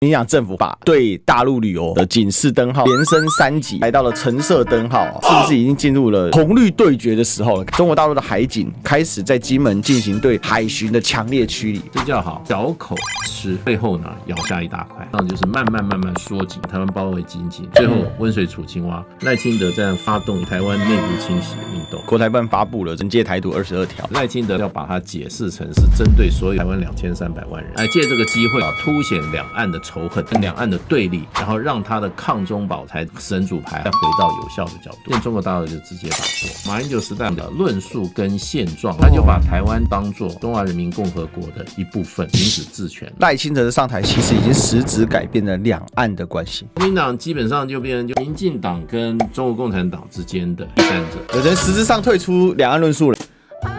影响政府把对大陆旅游的警示灯号连升三级，来到了橙色灯号，是不是已经进入了红绿对决的时候了？中国大陆的海警开始在金门进行对海巡的强烈驱离。这叫好，小口吃，背后呢咬下一大块，那就是慢慢慢慢缩紧，台湾包围紧紧，最后温水煮青蛙。赖清德在发动台湾内部清洗运动，国台办发布了《惩接台独二十二条》，赖清德要把它解释成是针对所有台湾两千三百万人，来借这个机会啊，凸显两岸的。仇恨跟两岸的对立，然后让他的抗中保台神主牌再回到有效的角度，现在中国大陆就直接打握。马英九时代的论述跟现状，他就把台湾当做中华人民共和国的一部分，行使治权。赖清德的上台其实已经实质改变了两岸的关系，国民党基本上就变成就民进党跟中国共产党之间的战争，有人实质上退出两岸论述了。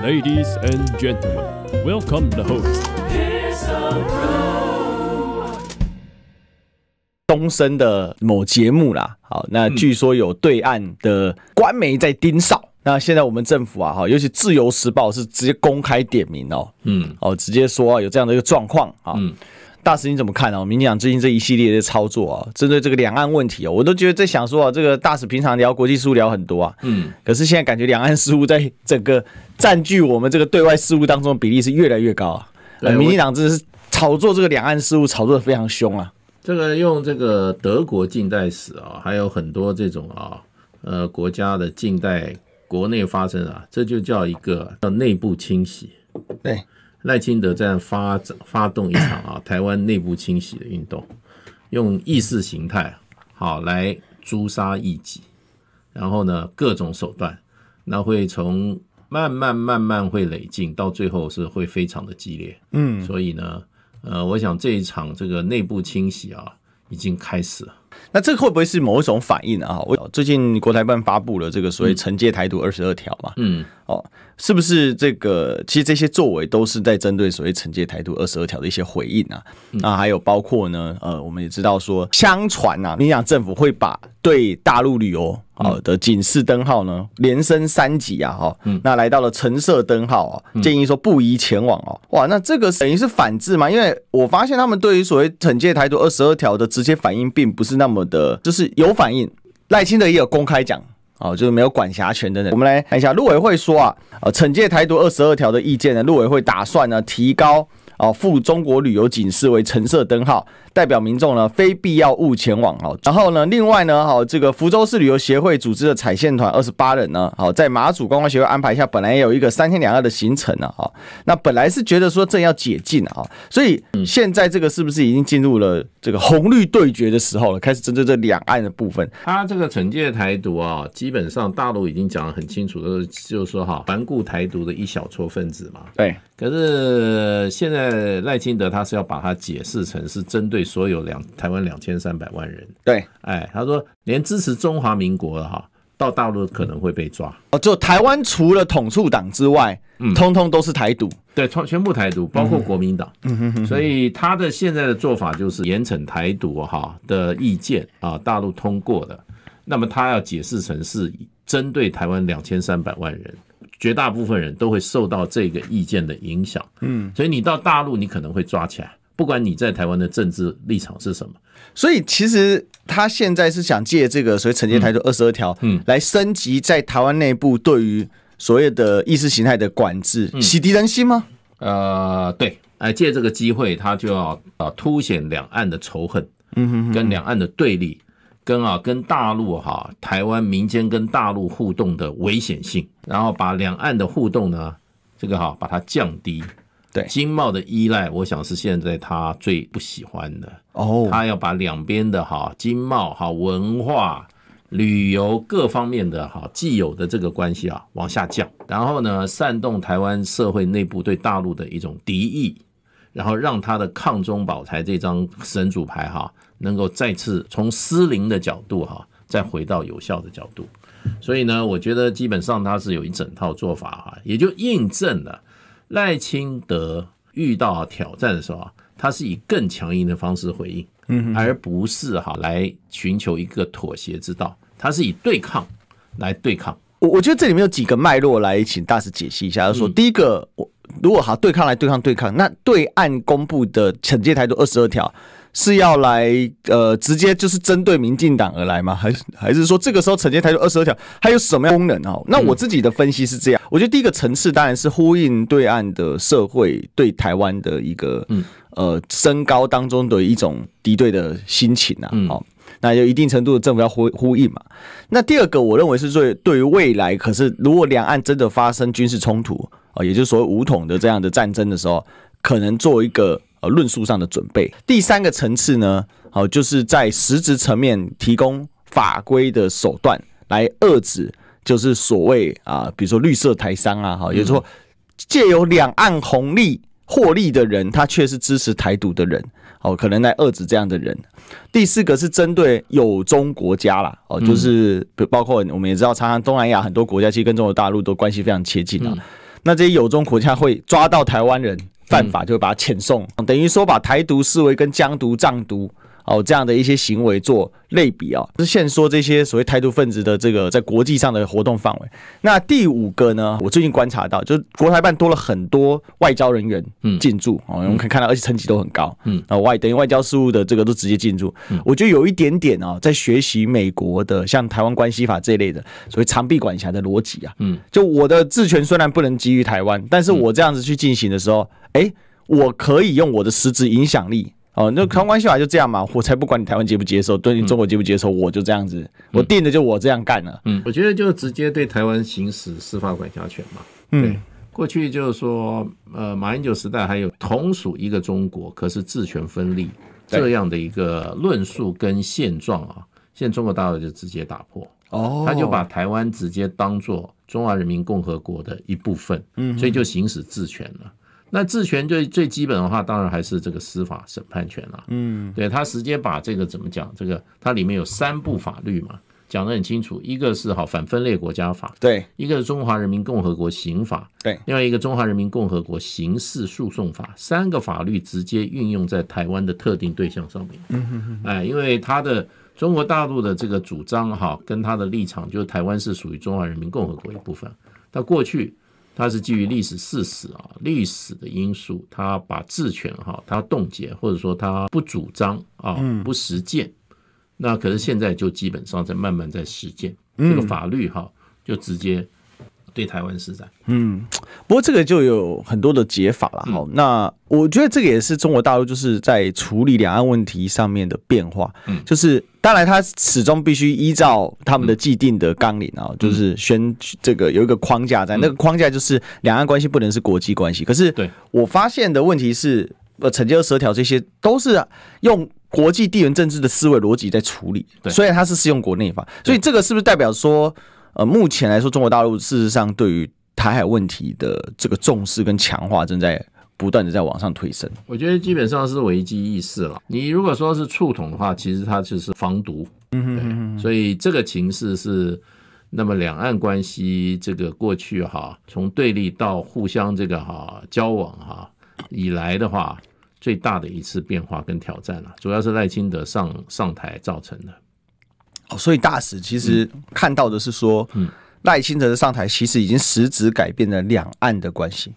Ladies and gentlemen, welcome the host. 公生的某节目啦，好，那据说有对岸的官媒在盯梢。那现在我们政府啊，哈，尤其《自由时报》是直接公开点名哦，嗯，哦，直接说啊有这样的一个状况啊。大使你怎么看呢？民进党最近这一系列的操作啊，针对这个两岸问题啊，我都觉得在想说啊，这个大使平常聊国际事务聊很多啊，嗯，可是现在感觉两岸事务在整个占据我们这个对外事务当中的比例是越来越高啊。民进党真的是炒作这个两岸事务，炒作的非常凶啊。这个用这个德国近代史啊，还有很多这种啊，呃，国家的近代国内发生啊，这就叫一个叫内部清洗。对，赖清德在样发发动一场啊，台湾内部清洗的运动，用意识形态好来诛杀异己，然后呢，各种手段，那会从慢慢慢慢会累进，到最后是会非常的激烈。嗯，所以呢。呃，我想这一场这个内部清洗啊，已经开始了。那这会不会是某一种反应呢？啊，最最近国台办发布了这个所谓惩戒台独二十二条嘛，嗯，哦，是不是这个？其实这些作为都是在针对所谓惩戒台独二十二条的一些回应啊。那还有包括呢，呃，我们也知道说，相传啊，你想政府会把对大陆旅游啊的警示灯号呢连升三级啊，哈，那来到了橙色灯号哦，建议说不宜前往哦。哇，那这个等于是反制嘛？因为我发现他们对于所谓惩戒台独二十二条的直接反应并不是那。那么的，就是有反应，赖清德也有公开讲哦，就是没有管辖权等等。我们来看一下陆委会说啊，呃，惩戒台独二十二条的意见呢，陆委会打算呢，提高啊，赴中国旅游警示为橙色灯号。代表民众呢，非必要勿前往哦。然后呢，另外呢，哈，这个福州市旅游协会组织的采线团二十八人呢，好，在马祖观光协会安排下，本来有一个三天两夜的行程呢，啊，那本来是觉得说这要解禁啊，所以现在这个是不是已经进入了这个红绿对决的时候了？开始针对这两岸的部分，他这个惩戒台独啊，基本上大陆已经讲的很清楚，就是说哈，顽固台独的一小撮分子嘛。对，可是现在赖清德他是要把它解释成是针对。所有两台湾两千三百万人，对，哎，他说连支持中华民国的哈，到大陆可能会被抓。哦，就台湾除了统促党之外，嗯，通通都是台独，对，全全部台独，包括国民党。嗯哼哼。所以他的现在的做法就是严惩台独哈的意见啊，大陆通过的，那么他要解释成是针对台湾两千三百万人，绝大部分人都会受到这个意见的影响。嗯，所以你到大陆，你可能会抓起来。不管你在台湾的政治立场是什么，所以其实他现在是想借这个所谓《惩戒台独二十二条》嗯，来升级在台湾内部对于所谓的意识形态的管制，洗涤人心吗？呃，对，哎，借这个机会，他就要啊凸显两岸的仇恨，嗯，跟两岸的对立，跟啊跟大陆哈台湾民间跟大陆互动的危险性，然后把两岸的互动呢，这个哈把它降低。对经贸的依赖，我想是现在他最不喜欢的。哦，他要把两边的哈经贸哈文化旅游各方面的哈既有的这个关系啊往下降，然后呢煽动台湾社会内部对大陆的一种敌意，然后让他的抗中保台这张神主牌哈能够再次从失灵的角度哈再回到有效的角度。所以呢，我觉得基本上他是有一整套做法哈，也就印证了。赖清德遇到挑战的时候啊，他是以更强硬的方式回应，嗯，而不是哈来寻求一个妥协之道。他是以对抗来对抗。我我觉得这里面有几个脉络来，请大师解析一下。说第一个，我如果哈对抗来对抗对抗，那对岸公布的惩戒台度二十二条。是要来呃直接就是针对民进党而来吗？还是还是说这个时候惩戒台就二十二条还有什么功能啊？那我自己的分析是这样，我觉得第一个层次当然是呼应对岸的社会对台湾的一个呃升高当中的一种敌对的心情啊，好，那就一定程度的政府要呼呼应嘛。那第二个我认为是最对于未来，可是如果两岸真的发生军事冲突啊，也就是谓武统的这样的战争的时候，可能做一个。论述上的准备，第三个层次呢，好，就是在实质层面提供法规的手段来遏制，就是所谓啊，比如说绿色台商啊，哈，也就是说借由两岸红利获利的人，他却是支持台独的人，哦，可能来遏制这样的人。第四个是针对有中国家啦，哦，就是包括我们也知道，常常东南亚很多国家其实跟中国大陆都关系非常切近啊。那这些有中国家会抓到台湾人。犯法就把他遣送，等于说把台独视为跟疆独、藏独。哦，这样的一些行为做类比啊，就是现说这些所谓态度分子的这个在国际上的活动范围。那第五个呢，我最近观察到，就是国台办多了很多外交人员进驻啊，我们看到而且层级都很高，嗯，外等于外交事务的这个都直接进驻。我觉得有一点点啊，在学习美国的像台湾关系法这一类的所谓长臂管辖的逻辑啊，嗯，就我的治权虽然不能基于台湾，但是我这样子去进行的时候，哎，我可以用我的实质影响力。哦，那《台湾关系法》就这样嘛，我才不管你台湾接不接受，对你中国接不接受，我就这样子，我定的就我这样干了。嗯，我觉得就直接对台湾行使司法管辖权嘛。嗯，过去就是说，呃，马英九时代还有同属一个中国，可是治权分立这样的一个论述跟现状啊，现在中国大陆就直接打破，哦，他就把台湾直接当做中华人民共和国的一部分，嗯，所以就行使治权了。那治权最最基本的话，当然还是这个司法审判权啦。嗯，对他直接把这个怎么讲？这个它里面有三部法律嘛，讲得很清楚。一个是好反分裂国家法，对；一个是中华人民共和国刑法，对；另外一个中华人民共和国刑事诉讼法，三个法律直接运用在台湾的特定对象上面。嗯哼哼，哎，因为他的中国大陆的这个主张哈，跟他的立场就是台湾是属于中华人民共和国一部分。他过去。它是基于历史事实啊，历史的因素，它把治权哈，它冻结或者说它不主张啊，不实践，那可是现在就基本上在慢慢在实践这个法律哈，就直接对台湾施展。嗯，不过这个就有很多的解法了哈。那我觉得这个也是中国大陆就是在处理两岸问题上面的变化，嗯，就是。当然，他始终必须依照他们的既定的纲领啊，就是宣这个有一个框架在，那个框架就是两岸关系不能是国际关系。可是，我发现的问题是，呃，惩戒和十条这些都是用国际地缘政治的思维逻辑在处理。所虽然它是适用国内法，所以这个是不是代表说，呃，目前来说，中国大陆事实上对于台海问题的这个重视跟强化正在。不断的在往上推升，我觉得基本上是危机意识了。你如果说是触统的话，其实它就是防毒，嗯，哼，所以这个情势是那么两岸关系这个过去哈，从对立到互相这个哈交往哈以来的话，最大的一次变化跟挑战了，主要是赖清德上上台造成的。哦，所以大使其实看到的是说，赖清德的上台其实已经实质改变了两岸的关系。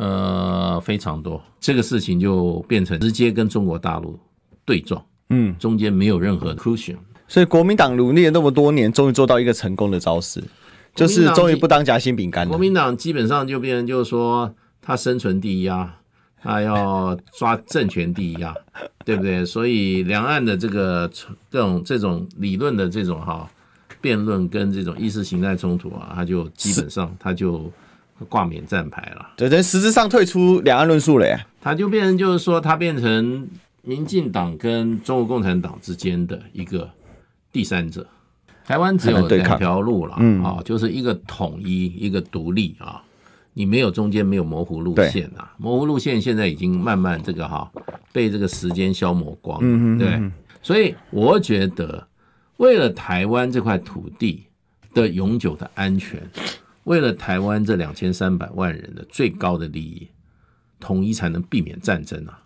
呃，非常多，这个事情就变成直接跟中国大陆对撞，嗯，中间没有任何的 cushion，所以国民党努力了那么多年，终于做到一个成功的招式，就是终于不当夹心饼干了。国民党基本上就变成就是说，他生存第一啊，他要抓政权第一啊，对不对？所以两岸的这个这种这种理论的这种哈辩论跟这种意识形态冲突啊，他就基本上他就。挂免战牌了，对，人实质上退出两岸论述了呀，他就变成就是说，他变成民进党跟中国共产党之间的一个第三者。台湾只有两条路了，嗯啊，就是一个统一，一个独立啊，你没有中间，没有模糊路线啊，模糊路线现在已经慢慢这个哈被这个时间消磨光了，对，所以我觉得为了台湾这块土地的永久的安全。为了台湾这两千三百万人的最高的利益，统一才能避免战争啊，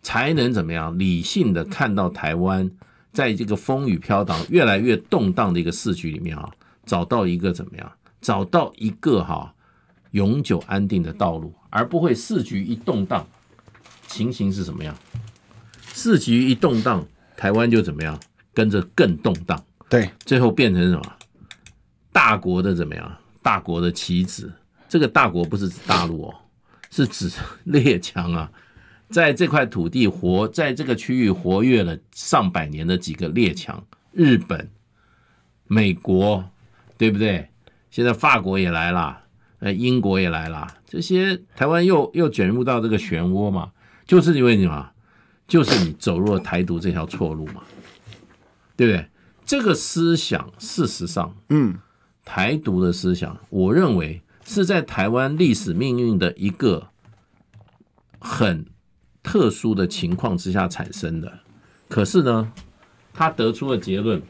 才能怎么样理性的看到台湾在这个风雨飘荡、越来越动荡的一个市局里面啊，找到一个怎么样，找到一个哈永久安定的道路，而不会市局一动荡，情形是什么样？市局一动荡，台湾就怎么样，跟着更动荡，对，最后变成什么？大国的怎么样？大国的棋子，这个大国不是指大陆哦，是指列强啊，在这块土地活，在这个区域活跃了上百年的几个列强，日本、美国，对不对？现在法国也来了，哎，英国也来了，这些台湾又又卷入到这个漩涡嘛，就是因为你嘛，就是你走入了台独这条错路嘛，对不对？这个思想，事实上，嗯。台独的思想，我认为是在台湾历史命运的一个很特殊的情况之下产生的。可是呢，他得出的结论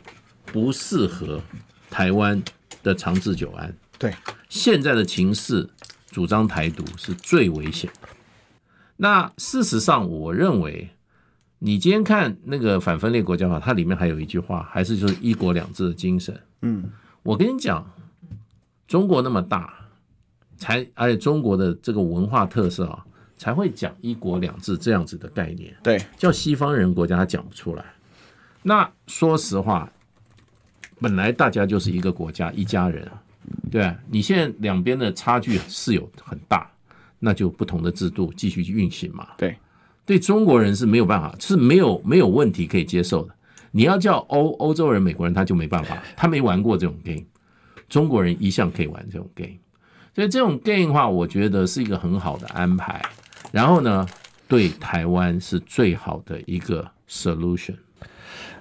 不适合台湾的长治久安。对，现在的情势，主张台独是最危险。的。那事实上，我认为你今天看那个反分裂国家法，它里面还有一句话，还是就是一国两制的精神。嗯。我跟你讲，中国那么大，才而且中国的这个文化特色啊，才会讲“一国两制”这样子的概念。对，叫西方人国家他讲不出来。那说实话，本来大家就是一个国家一家人对你现在两边的差距是有很大，那就不同的制度继续去运行嘛。对，对中国人是没有办法，是没有没有问题可以接受的。你要叫欧欧洲人、美国人，他就没办法，他没玩过这种 game。中国人一向可以玩这种 game，所以这种 game 的话，我觉得是一个很好的安排。然后呢，对台湾是最好的一个 solution。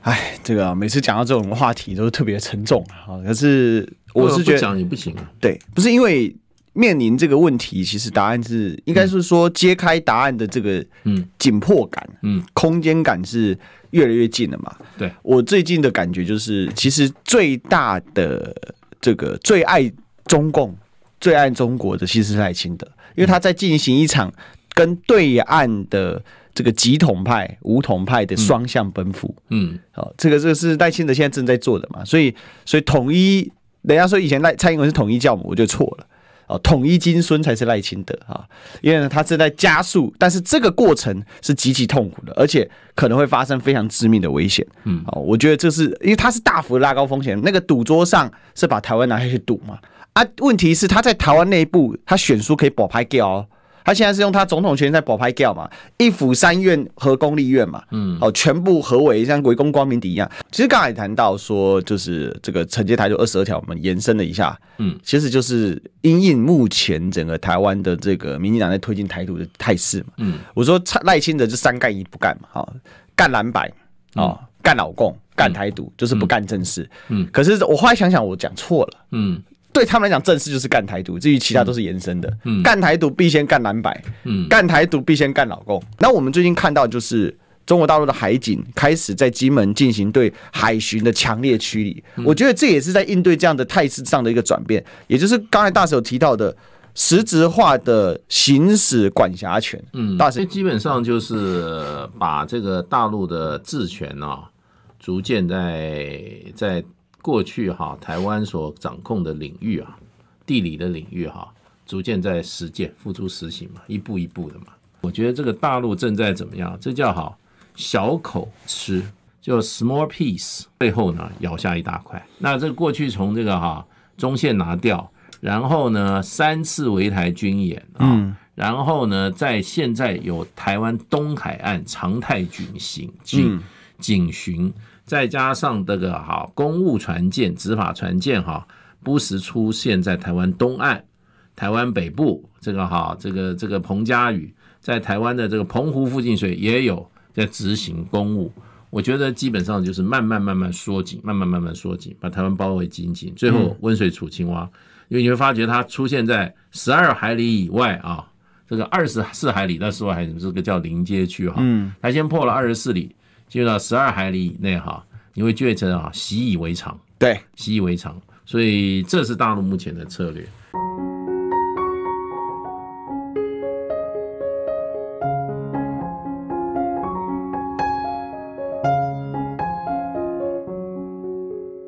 哎，这个每次讲到这种话题，都特别沉重啊。可是我是觉得也不行啊。对，不是因为面临这个问题，其实答案是应该是说揭开答案的这个嗯紧迫感，嗯空间感是。越来越近了嘛？对我最近的感觉就是，其实最大的这个最爱中共、最爱中国的其实是赖清德，因为他在进行一场跟对岸的这个极统派、无统派的双向奔赴。嗯，好，这个这个是赖清德现在正在做的嘛？所以所以统一，人家说以前赖蔡英文是统一教母，我就错了。哦，统一金孙才是赖清德啊，因为呢，他正在加速，但是这个过程是极其痛苦的，而且可能会发生非常致命的危险。嗯，啊，我觉得这是因为他是大幅拉高风险，那个赌桌上是把台湾拿下去赌嘛，啊，问题是他在台湾内部，他选书可以保牌掉、哦。他现在是用他总统权在保牌掉嘛？一府三院和公立院嘛，嗯，哦，全部合围，像围攻光明顶一样。其实刚才谈到说，就是这个承接台就二十二条，我们延伸了一下，嗯，其实就是因应目前整个台湾的这个民进党在推进台独的态势嘛，嗯，我说赖清德就三干一不干嘛，哈，干蓝白，哦，干老共，干台独，就是不干正事，嗯，可是我后来想想，我讲错了，嗯。对他们来讲，正事就是干台独，至于其他都是延伸的。嗯，干台独必先干南白，嗯，干台独必先干老公。那我们最近看到，就是中国大陆的海警开始在金门进行对海巡的强烈驱离，我觉得这也是在应对这样的态势上的一个转变，也就是刚才大手提到的实质化的行使管辖权。嗯，大手基本上就是把这个大陆的治权啊，逐渐在在。过去哈，台湾所掌控的领域啊，地理的领域哈，逐渐在实践、付诸实行嘛，一步一步的嘛。我觉得这个大陆正在怎么样？这叫好小口吃，就 small piece，最后呢咬下一大块。那这过去从这个哈中线拿掉，然后呢三次围台军演啊，然后呢在现在有台湾东海岸常态军行、警警巡。再加上这个哈公务船舰、执法船舰哈，不时出现在台湾东岸、台湾北部。这个哈，这个这个彭佳屿在台湾的这个澎湖附近水也有在执行公务。我觉得基本上就是慢慢慢慢缩紧，慢慢慢慢缩紧，把台湾包围紧紧，最后温水煮青蛙。因为你会发觉它出现在十二海里以外啊，这个二十四海里，那十二海里这个叫临街区哈。嗯，它先破了二十四里。进入到十二海里以内哈，你会觉得啊习以为常，对，习以为常，所以这是大陆目前的策略。